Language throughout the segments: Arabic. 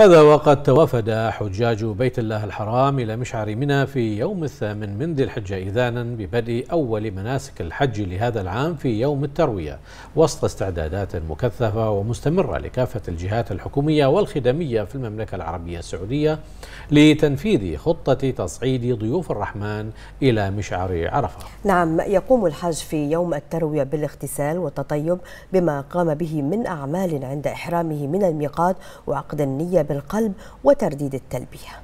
هذا وقد توافد حجاج بيت الله الحرام إلى مشعر منى في يوم الثامن من ذي الحجة إذانا ببدء أول مناسك الحج لهذا العام في يوم التروية وسط استعدادات مكثفة ومستمرة لكافة الجهات الحكومية والخدمية في المملكة العربية السعودية لتنفيذ خطة تصعيد ضيوف الرحمن إلى مشعر عرفة نعم يقوم الحج في يوم التروية بالاغتسال والتطيب بما قام به من أعمال عند إحرامه من الميقات وعقد النية جذب القلب وترديد التلبيه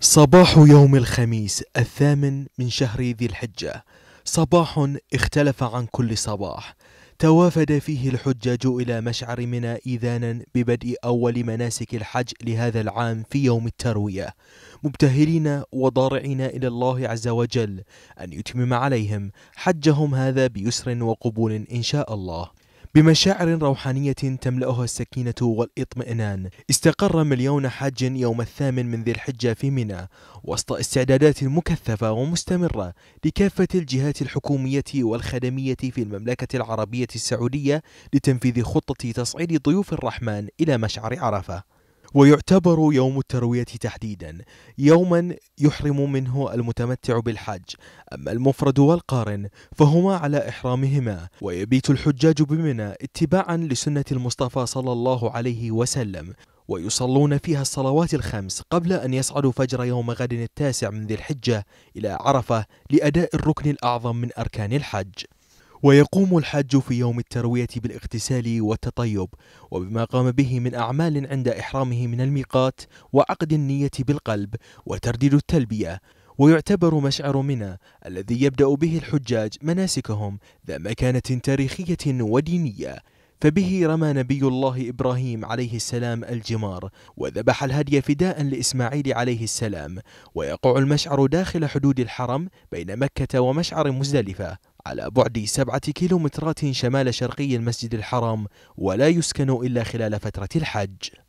صباح يوم الخميس الثامن من شهر ذي الحجه صباح اختلف عن كل صباح توافد فيه الحجاج إلى مشعر منى إذانا ببدء أول مناسك الحج لهذا العام في يوم التروية مبتهلين وضارعين إلى الله عز وجل أن يتمم عليهم حجهم هذا بيسر وقبول إن شاء الله بمشاعر روحانية تملأها السكينة والإطمئنان استقر مليون حاج يوم الثامن من ذي الحجة في منى وسط استعدادات مكثفة ومستمرة لكافة الجهات الحكومية والخدمية في المملكة العربية السعودية لتنفيذ خطة تصعيد ضيوف الرحمن إلى مشعر عرفة ويعتبر يوم التروية تحديدا يوما يحرم منه المتمتع بالحج أما المفرد والقارن فهما على إحرامهما ويبيت الحجاج بمنى اتباعا لسنة المصطفى صلى الله عليه وسلم ويصلون فيها الصلوات الخمس قبل أن يصعدوا فجر يوم غد التاسع من ذي الحجة إلى عرفة لأداء الركن الأعظم من أركان الحج ويقوم الحاج في يوم التروية بالاغتسال والتطيب وبما قام به من أعمال عند إحرامه من الميقات وعقد النية بالقلب وترديد التلبية ويعتبر مشعر منى الذي يبدأ به الحجاج مناسكهم ذا مكانة تاريخية ودينية فبه رمى نبي الله إبراهيم عليه السلام الجمار وذبح الهدي فداء لإسماعيل عليه السلام ويقع المشعر داخل حدود الحرم بين مكة ومشعر مزدلفة على بعد سبعة كيلومترات شمال شرقي المسجد الحرام ولا يسكن إلا خلال فترة الحج